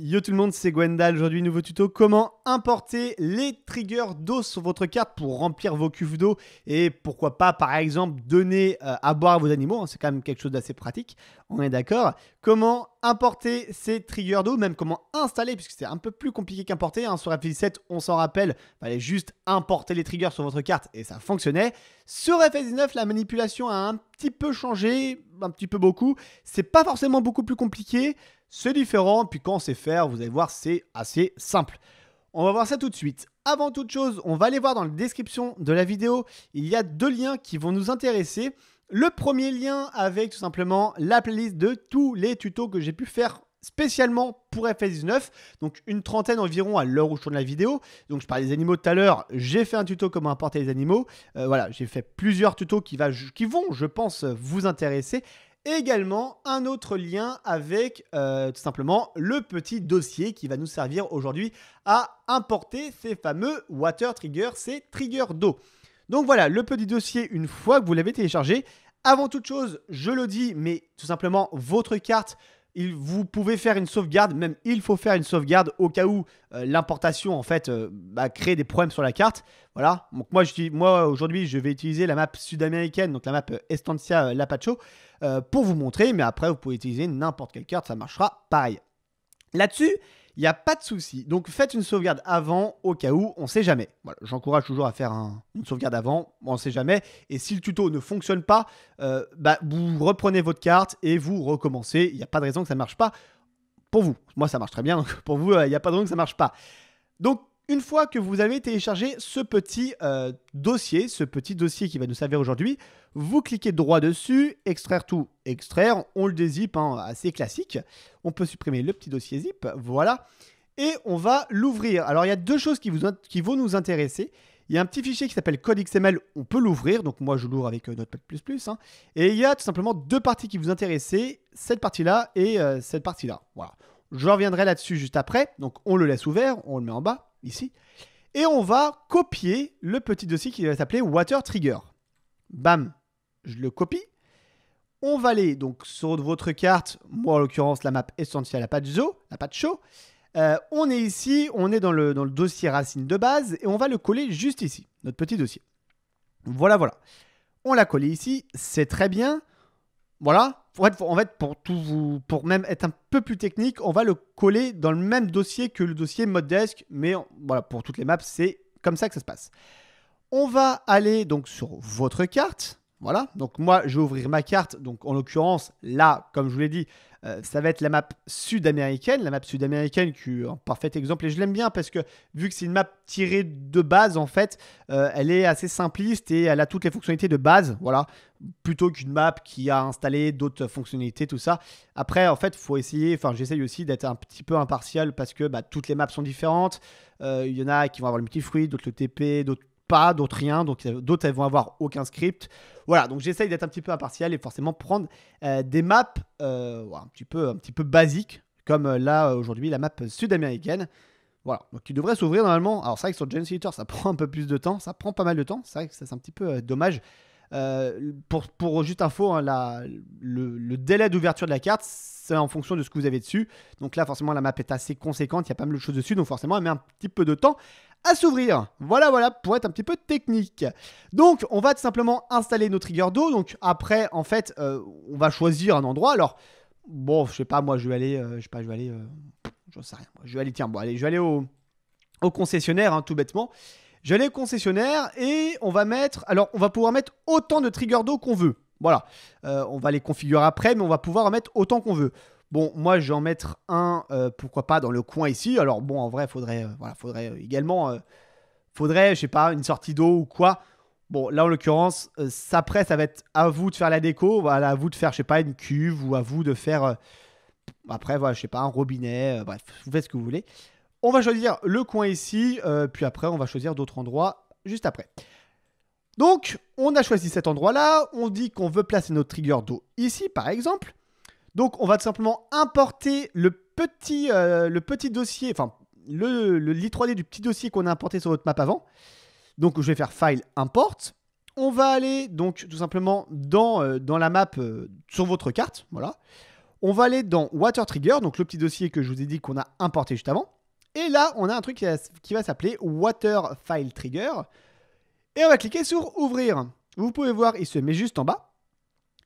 Yo tout le monde, c'est Gwendal. Aujourd'hui, nouveau tuto comment importer les triggers d'eau sur votre carte pour remplir vos cuves d'eau et pourquoi pas, par exemple, donner euh, à boire à vos animaux. Hein, c'est quand même quelque chose d'assez pratique on est d'accord. Comment importer ces triggers d'eau, même comment installer, puisque c'est un peu plus compliqué qu'importer. Hein. Sur fs 7 on s'en rappelle, fallait juste importer les triggers sur votre carte et ça fonctionnait. Sur fs 19 la manipulation a un petit peu changé, un petit peu beaucoup. C'est pas forcément beaucoup plus compliqué, c'est différent. Puis quand on sait faire, vous allez voir, c'est assez simple. On va voir ça tout de suite. Avant toute chose, on va aller voir dans la description de la vidéo, il y a deux liens qui vont nous intéresser. Le premier lien avec tout simplement la playlist de tous les tutos que j'ai pu faire spécialement pour FS19, donc une trentaine environ à l'heure où je tourne la vidéo. Donc je parlais des animaux tout à l'heure, j'ai fait un tuto comment importer les animaux. Euh, voilà, j'ai fait plusieurs tutos qui, va, qui vont, je pense, vous intéresser. également un autre lien avec euh, tout simplement le petit dossier qui va nous servir aujourd'hui à importer ces fameux water triggers, ces triggers d'eau. Donc voilà, le petit dossier, une fois que vous l'avez téléchargé, avant toute chose, je le dis, mais tout simplement, votre carte il, vous pouvez faire une sauvegarde, même il faut faire une sauvegarde au cas où euh, l'importation en fait euh, bah, crée des problèmes sur la carte. Voilà. Donc moi, je, moi aujourd'hui, je vais utiliser la map sud-américaine, donc la map euh, Estancia Lapacho, pour vous montrer. Mais après, vous pouvez utiliser n'importe quelle carte, ça marchera pareil. Là-dessus, il n'y a pas de souci. Donc faites une sauvegarde avant au cas où, on ne sait jamais. J'encourage toujours à faire une sauvegarde avant, on ne sait jamais. Et si le tuto ne fonctionne pas, euh, bah, vous reprenez votre carte et vous recommencez. Il n'y a pas de raison que ça ne marche pas pour vous. Moi, ça marche très bien, pour vous, euh, il n'y a pas de raison que ça ne marche pas. Donc une fois que vous avez téléchargé ce petit euh, dossier, ce petit dossier qui va nous servir aujourd'hui, vous cliquez droit dessus, extraire tout, extraire, on le dézip, hein, assez classique. On peut supprimer le petit dossier zip, voilà. Et on va l'ouvrir. Alors il y a deux choses qui, vont nous intéresser. Il y a un petit fichier qui s'appelle code XML, on peut l'ouvrir, donc moi je l'ouvre avec euh, Notepad++. Hein. Et il y a tout simplement deux parties qui vous intéressent, cette partie-là et euh, cette partie-là. Voilà. Je reviendrai là-dessus juste après, donc on le laisse ouvert, on le met en bas ici. Et on va copier le petit dossier qui va s'appeler Water Trigger. Bam, je le copie. On va aller donc sur votre carte, moi en l'occurrence la map essentielle à Zoo, patch Show. Euh, on est ici, on est dans le, dans le dossier racine de base et on va le coller juste ici, notre petit dossier. Voilà, voilà. On l'a collé ici, c'est très bien. Voilà, en fait, pour tout vous, pour même être un peu plus technique, on va le coller dans le même dossier que le dossier Moddesk, mais voilà, pour toutes les maps, c'est comme ça que ça se passe. On va aller donc sur votre carte. Voilà, donc moi je vais ouvrir ma carte. Donc en l'occurrence, là, comme je vous l'ai dit, euh, ça va être la map sud-américaine. La map sud-américaine qui est un parfait exemple et je l'aime bien parce que vu que c'est une map tirée de base en fait, euh, elle est assez simpliste et elle a toutes les fonctionnalités de base, voilà, plutôt qu'une map qui a installé d'autres fonctionnalités, tout ça. Après en fait, faut essayer, enfin j'essaye aussi d'être un petit peu impartial parce que bah, toutes les maps sont différentes. Euh, il y en a qui vont avoir le multifruit, d'autres le TP, d'autres pas, d'autres rien, donc euh, d'autres elles vont avoir aucun script. Voilà, donc j'essaye d'être un petit peu impartial et forcément prendre euh, des maps euh, un, petit peu, un petit peu basiques, comme là aujourd'hui la map sud-américaine. Voilà, donc qui devrait s'ouvrir normalement. Alors c'est vrai que sur Gen Theater ça prend un peu plus de temps, ça prend pas mal de temps, c'est vrai que c'est un petit peu dommage. Pour, pour, juste info, hein, le, le délai d'ouverture de la carte, c'est en fonction de ce que vous avez dessus. Donc là, forcément, la map est assez conséquente, il y a pas mal de choses dessus, donc forcément, elle met un petit peu de temps à s'ouvrir. Voilà, voilà, pour être un petit peu technique. Donc, on va tout simplement installer nos triggers d'eau. Donc, après, en fait, euh, on va choisir un endroit. Alors, bon, je sais pas, moi, je vais aller, euh, je sais pas, je vais aller, je euh, j'en sais rien. je vais aller, tiens, bon, allez, je vais aller au, au concessionnaire, hein, tout bêtement. Je vais aller au concessionnaire et on va mettre, alors, on va pouvoir mettre autant de triggers d'eau qu'on veut. Voilà, on va les configurer après, mais on va pouvoir en mettre autant qu'on veut. Bon, moi, je vais en mettre un, euh, pourquoi pas, dans le coin ici. Alors, bon, en vrai, faudrait, euh, faudrait euh, également, faudrait, je sais pas, une sortie d'eau ou quoi. Bon, là, en l'occurrence, ça, après, ça va être à vous de faire la déco, voilà, à vous de faire, je sais pas, une cuve ou à vous de faire, après, voilà, je sais pas, un robinet, bref, vous faites ce que vous voulez. On va choisir le coin ici, puis après, on va choisir d'autres endroits juste après. Donc, on a choisi cet endroit-là, on dit qu'on veut placer notre trigger d'eau ici, par exemple. Donc on va tout simplement importer le petit, euh, le petit dossier, enfin le, 3 d du petit dossier qu'on a importé sur votre map avant. Donc je vais faire file import. On va aller donc tout simplement dans, euh, dans la map euh, sur votre carte. Voilà. On va aller dans Water Trigger, donc le petit dossier que je vous ai dit qu'on a importé juste avant. Et là, on a un truc qui va s'appeler Water File Trigger. Et on va cliquer sur Ouvrir. Vous pouvez voir, il se met juste en bas.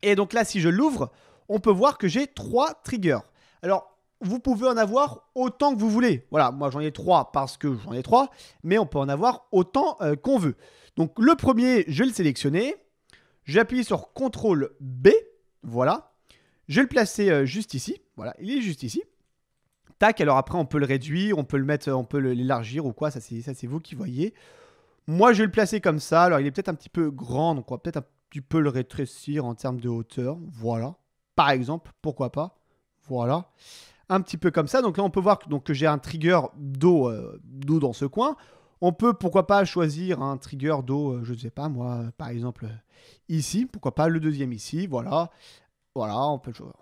Et donc là, si je l'ouvre, on peut voir que j'ai trois triggers. Alors, vous pouvez en avoir autant que vous voulez. Voilà, moi j'en ai trois parce que j'en ai trois, mais on peut en avoir autant euh, qu'on veut. Donc le premier, je vais le sélectionner. J'appuie sur CTRL B. Voilà. Je vais le placer euh, juste ici. Voilà, il est juste ici. Tac, alors après on peut le réduire, on peut le mettre, on peut l'élargir ou quoi, ça c'est vous qui voyez. Moi je vais le placer comme ça. Alors il est peut-être un petit peu grand, donc on va peut-être un petit peu le rétrécir en termes de hauteur. Voilà par exemple, pourquoi pas. Voilà. Un petit peu comme ça. Donc là, on peut voir que, j'ai un trigger euh, d'eau dans ce coin. On peut, pourquoi pas, choisir un trigger d'eau, euh, je ne sais pas, moi, par exemple, euh, ici. Pourquoi pas le deuxième ici. Voilà. Voilà, on peut le choisir.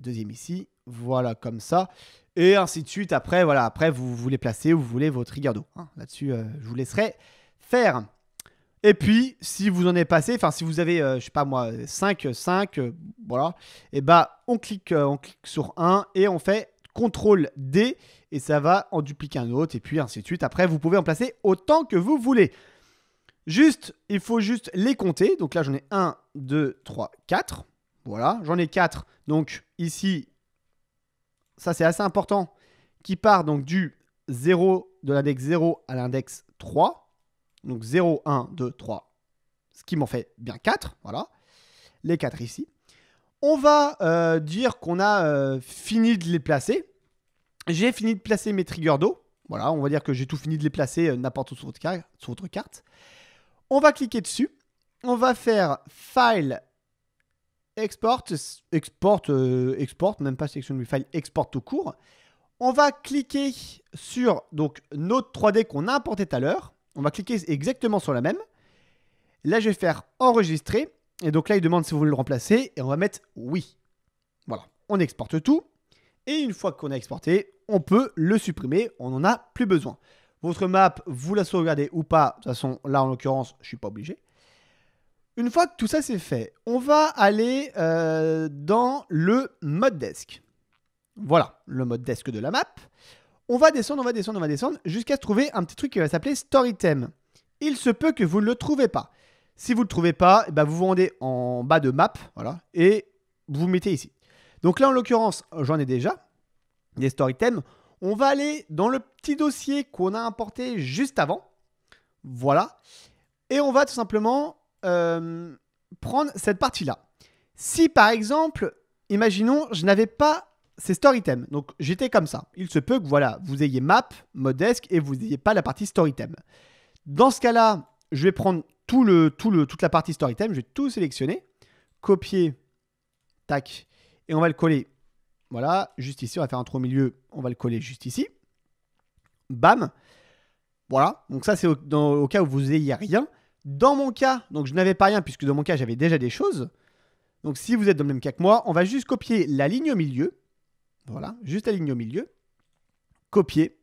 Deuxième ici. Voilà, comme ça. Et ainsi de suite. Après, voilà, après, vous voulez placer vous voulez vos triggers d'eau. Hein. Là-dessus, je vous laisserai faire. Et puis, si vous en êtes passé, enfin, si vous avez, je euh, je sais pas moi, 5, 5, euh, voilà, et bah, on clique, euh, on clique sur 1 et on fait CTRL D et ça va en dupliquer un autre et puis ainsi de suite. Après, vous pouvez en placer autant que vous voulez. Juste, il faut juste les compter. Donc là, j'en ai 1, 2, 3, 4. Voilà, j'en ai 4. Donc ici, ça c'est assez important, qui part donc du 0, de l'index 0 à l'index 3. Donc 0, 1, 2, 3, ce qui m'en fait bien 4, voilà, les 4 ici. On va euh, dire qu'on a euh, fini de les placer. J'ai fini de placer mes triggers d'eau. Voilà, on va dire que j'ai tout fini de les placer euh, n'importe où sur votre, carte. On va cliquer dessus. On va faire File, Export, Export, Export, même pas Section du File, Export tout court. On va cliquer sur donc, notre 3D qu'on a importé tout à l'heure. On va cliquer exactement sur la même. Là, je vais faire enregistrer. Et donc là, il demande si vous voulez le remplacer. Et on va mettre oui. Voilà, on exporte tout. Et une fois qu'on a exporté, on peut le supprimer. On n'en a plus besoin. Votre map, vous la sauvegardez ou pas. De toute façon, là, en l'occurrence, je ne suis pas obligé. Une fois que tout ça c'est fait, on va aller euh, dans le mode desk. Voilà, le mode desk de la map. On va descendre, on va descendre, on va descendre, jusqu'à trouver un petit truc qui va s'appeler Story Il se peut que vous ne le trouvez pas. Si vous ne le trouvez pas, eh ben, vous vous rendez en bas de map, voilà, et vous mettez ici. Donc là, en l'occurrence, j'en ai déjà, des story On va aller dans le petit dossier qu'on a importé juste avant. Voilà. Et on va tout simplement euh, prendre cette partie-là. Si par exemple, imaginons, je n'avais pas c'est Item, Donc j'étais comme ça. Il se peut que voilà, vous ayez map, Desk, et vous n'ayez pas la partie Storytem. Dans ce cas-là, je vais prendre tout le, tout le, toute la partie Item, je vais tout sélectionner, copier, tac, et on va le coller. Voilà, juste ici, on va faire un trou au milieu, on va le coller juste ici. Bam. Voilà, donc ça c'est au, cas où vous n'ayez rien. Dans mon cas, donc je n'avais pas rien puisque dans mon cas j'avais déjà des choses. Donc si vous êtes dans le même cas que moi, on va juste copier la ligne au milieu, voilà, juste aligné au milieu. Copier.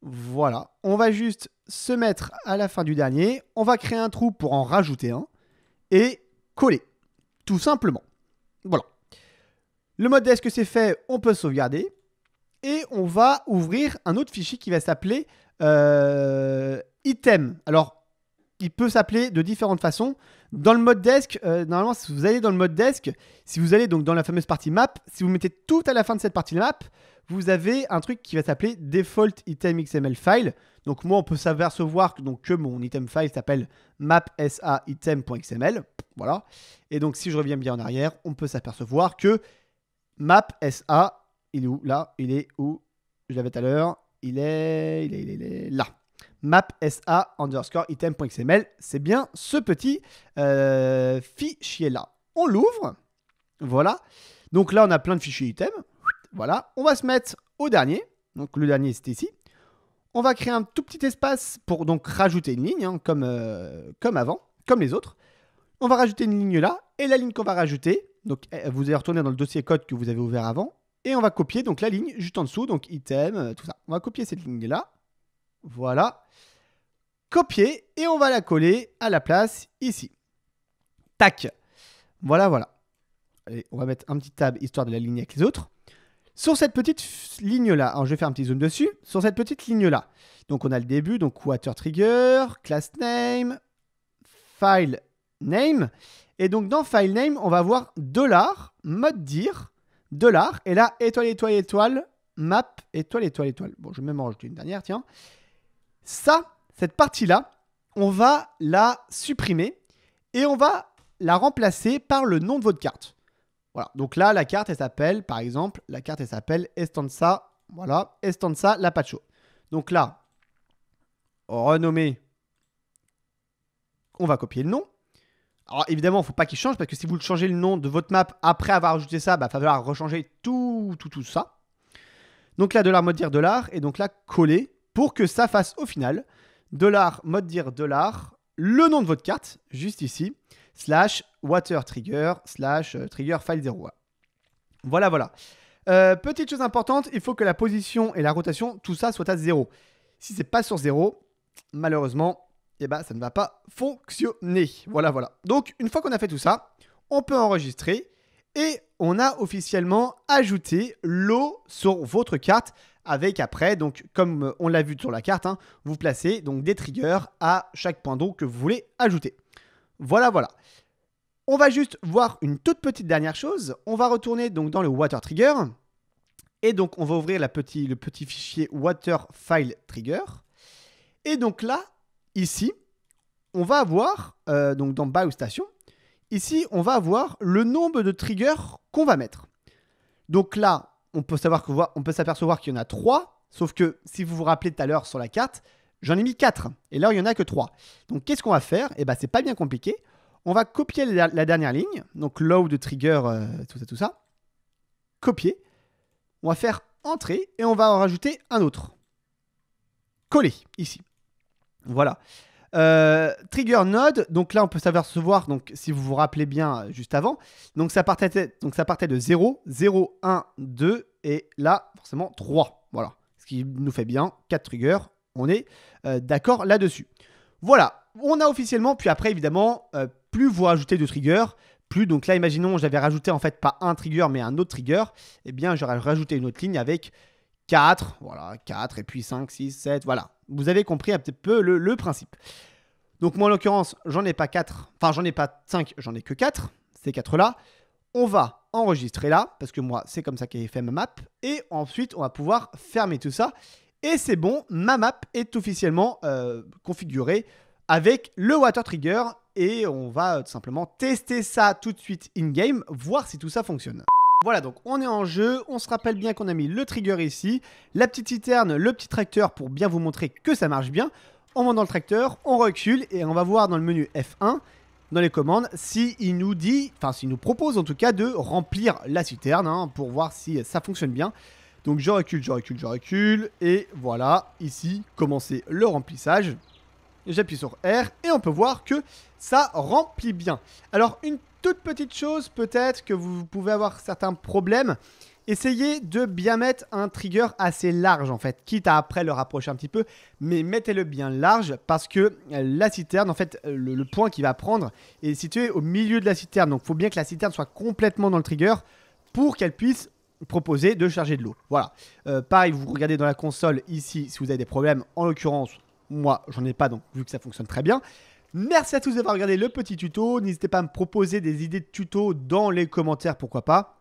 Voilà, on va juste se mettre à la fin du dernier, on va créer un trou pour en rajouter un et coller, tout simplement. Voilà. Le mode que c'est fait, on peut sauvegarder et on va ouvrir un autre fichier qui va s'appeler euh, item. Alors, il peut s'appeler de différentes façons. Dans le mode desk, euh, normalement, si vous allez dans le mode desk, si vous allez donc dans la fameuse partie map, si vous mettez tout à la fin de cette partie de map, vous avez un truc qui va s'appeler default item XML file. Donc moi, on peut s'apercevoir que, donc, mon item file s'appelle MapsAItem.xml. Voilà. Et donc, si je reviens bien en arrière, on peut s'apercevoir que mapsa, il est où Là, il est où Je l'avais tout à l'heure. il est, il est, il est là mapsa underscore item.xml. C'est bien ce petit euh, fichier-là. On l'ouvre. Voilà. Donc là, on a plein de fichiers items. Voilà. On va se mettre au dernier. Donc le dernier, c'est ici. On va créer un tout petit espace pour donc rajouter une ligne, hein, comme, euh, comme avant, comme les autres. On va rajouter une ligne là. Et la ligne qu'on va rajouter, donc vous allez retourner dans le dossier code que vous avez ouvert avant. Et on va copier donc la ligne juste en dessous, donc item, euh, tout ça. On va copier cette ligne là. Voilà. Copier et on va la coller à la place ici. Tac. Voilà, voilà. Allez, on va mettre un petit tab histoire de la ligne avec les autres. Sur cette petite ligne-là, alors je vais faire un petit zoom dessus. Sur cette petite ligne-là, donc on a le début, donc water trigger, class name, file name. Et donc dans file name, on va avoir dollar, mode dire, dollar, et là étoile, étoile, étoile, map, étoile, étoile, étoile. Bon, je vais même en rajouter une dernière, tiens. Ça, cette partie-là, on va la supprimer et on va la remplacer par le nom de votre carte. Voilà, donc là, la carte, elle s'appelle, par exemple, la carte, elle s'appelle Estanza, voilà, Estanza Lapacho. Donc là, renommer, on va copier le nom. Alors évidemment, il ne faut pas qu'il change, parce que si vous changez le nom de votre map après avoir ajouté ça, bah, il va falloir rechanger tout, tout, tout ça. Donc là, de l'art, dire l'art et donc là, coller, pour que ça fasse au final dollar, mode dire dollar, le nom de votre carte, juste ici, slash water trigger, slash euh, trigger file 0. Voilà, voilà. Euh, petite chose importante, il faut que la position et la rotation, tout ça soit à 0. Si c'est pas sur zéro, malheureusement, eh ben, ça ne va pas fonctionner. Voilà, voilà. Donc, une fois qu'on a fait tout ça, on peut enregistrer et on a officiellement ajouté l'eau sur votre carte avec après, donc comme euh, on l'a vu sur la carte, hein, vous placez donc des triggers à chaque point d'eau que vous voulez ajouter. Voilà, voilà. On va juste voir une toute petite dernière chose. On va retourner donc dans le water trigger. Et donc on va ouvrir le petit fichier water file trigger. Et donc là, ici, on va avoir, euh, donc dans Bow Station, ici on va avoir le nombre de triggers qu'on va mettre. Donc là, on peut savoir peut s'apercevoir qu'il y en a 3, sauf que si vous vous rappelez tout à l'heure sur la carte, j'en ai mis 4 et là il y en a que 3. Donc qu'est-ce qu'on va faire Eh ben c'est pas bien compliqué. On va copier la, dernière ligne, donc load trigger euh, tout ça tout ça. Copier. On va faire entrer et on va en rajouter un autre. Coller ici. Voilà. Euh, trigger node, donc là on peut s'apercevoir, donc si vous vous rappelez bien euh, juste avant, donc ça partait, donc ça partait de 0, 0, 1, 2 et là forcément 3. Voilà, ce qui nous fait bien 4 triggers, on est euh, d'accord là-dessus. Voilà, on a officiellement, puis après évidemment, plus vous rajoutez de triggers, plus donc là imaginons j'avais rajouté en fait pas un trigger mais un autre trigger, et eh bien j'aurais rajouté une autre ligne avec 4, voilà, 4 et puis 5, 6, 7, voilà. Vous avez compris un petit peu le, principe. Donc moi en l'occurrence, j'en ai pas 4, enfin j'en ai pas 5, j'en ai que 4, ces 4 là. On va enregistrer là, parce que moi c'est comme ça qu'est fait ma map, et ensuite on va pouvoir fermer tout ça. Et c'est bon, ma map est officiellement euh, configurée avec le Water Trigger, et on va euh, tout simplement tester ça tout de suite in-game, voir si tout ça fonctionne. Voilà, donc on est en jeu. On se rappelle bien qu'on a mis le trigger ici, la petite citerne, le petit tracteur pour bien vous montrer que ça marche bien. On monte dans le tracteur, on recule et on va voir dans le menu F1, dans les commandes, s'il il nous dit, enfin s'il nous propose en tout cas de remplir la citerne hein, pour voir si ça fonctionne bien. Donc je recule, je recule, je recule et voilà, ici, commencer le remplissage. J'appuie sur R et on peut voir que ça remplit bien. Alors une toute petite chose, peut-être que vous pouvez avoir certains problèmes, essayez de bien mettre un trigger assez large en fait, quitte à après le rapprocher un petit peu, mais mettez-le bien large parce que euh, la citerne, en fait, euh, le, point qu'il va prendre est situé au milieu de la citerne. Donc il faut bien que la citerne soit complètement dans le trigger pour qu'elle puisse proposer de charger de l'eau. Voilà. Euh, pareil, vous regardez dans la console ici si vous avez des problèmes. En l'occurrence, moi, j'en ai pas, donc vu que ça fonctionne très bien. Merci à tous d'avoir regardé le petit tuto. N'hésitez pas à me proposer des idées de tuto dans les commentaires, pourquoi pas.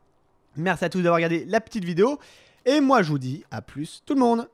Merci à tous d'avoir regardé la petite vidéo. Et moi, je vous dis à plus tout le monde.